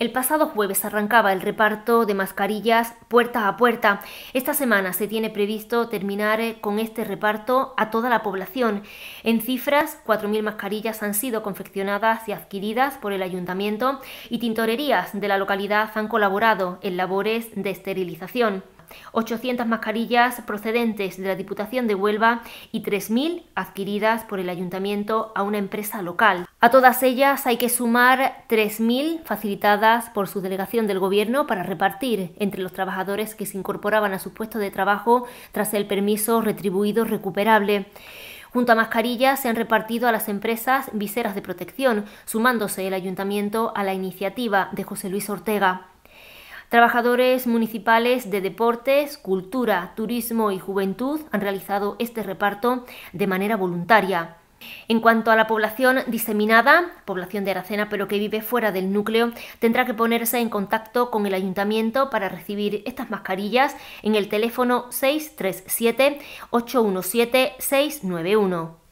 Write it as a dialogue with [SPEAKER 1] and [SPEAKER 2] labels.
[SPEAKER 1] El pasado jueves arrancaba el reparto de mascarillas puerta a puerta. Esta semana se tiene previsto terminar eh, con este reparto a toda la población. En cifras, 4.000 mascarillas han sido confeccionadas y adquiridas por el ayuntamiento y tintorerías de la localidad han colaborado en labores de esterilización. 800 mascarillas procedentes de la Diputación de Huelva y 3.000 adquiridas por el ayuntamiento a una empresa local. A todas ellas hay que sumar 3.000 facilitadas por su delegación del Gobierno para repartir entre los trabajadores que se incorporaban a sus puestos de trabajo tras el permiso retribuido recuperable. Junto a mascarillas se han repartido a las empresas viseras de protección, sumándose el ayuntamiento a la iniciativa de José Luis Ortega. Trabajadores municipales de deportes, cultura, turismo y juventud han realizado este reparto de manera voluntaria. En cuanto a la población diseminada, población de Aracena pero que vive fuera del núcleo, tendrá que ponerse en contacto con el ayuntamiento para recibir estas mascarillas en el teléfono 637 817 691.